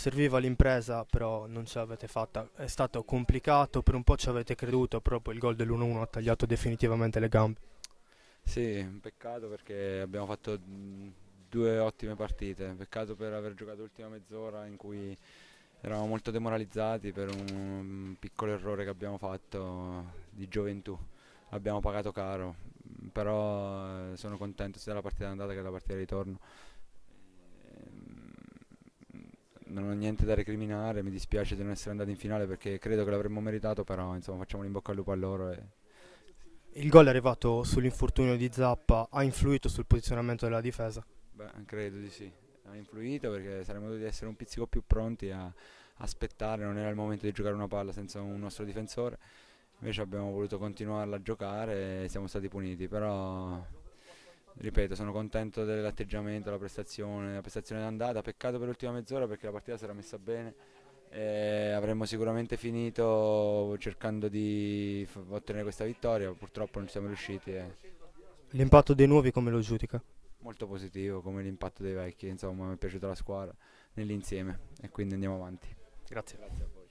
serviva l'impresa, però non ce l'avete fatta. È stato complicato, per un po' ci avete creduto, proprio il gol dell'1-1 ha tagliato definitivamente le gambe. Sì, un peccato perché abbiamo fatto due ottime partite, peccato per aver giocato l'ultima mezz'ora in cui eravamo molto demoralizzati per un piccolo errore che abbiamo fatto di gioventù. Abbiamo pagato caro, però eh, sono contento sia della partita andata che della partita di ritorno non ho niente da recriminare, mi dispiace di non essere andato in finale perché credo che l'avremmo meritato, però insomma facciamo in bocca al lupo a loro. E... Il gol è arrivato sull'infortunio di Zappa ha influito sul posizionamento della difesa? Beh, credo di sì, ha influito perché saremmo dovuti essere un pizzico più pronti a aspettare, non era il momento di giocare una palla senza un nostro difensore, invece abbiamo voluto continuare a giocare e siamo stati puniti, però ripeto, sono contento dell'atteggiamento, della prestazione, la prestazione d'andata. Peccato per l'ultima mezz'ora perché la partita si era messa bene. E avremmo sicuramente finito cercando di ottenere questa vittoria, purtroppo non ci siamo riusciti. E... L'impatto dei nuovi come lo giudica? Molto positivo, come l'impatto dei vecchi, insomma mi è piaciuta la squadra nell'insieme e quindi andiamo avanti. Grazie. Grazie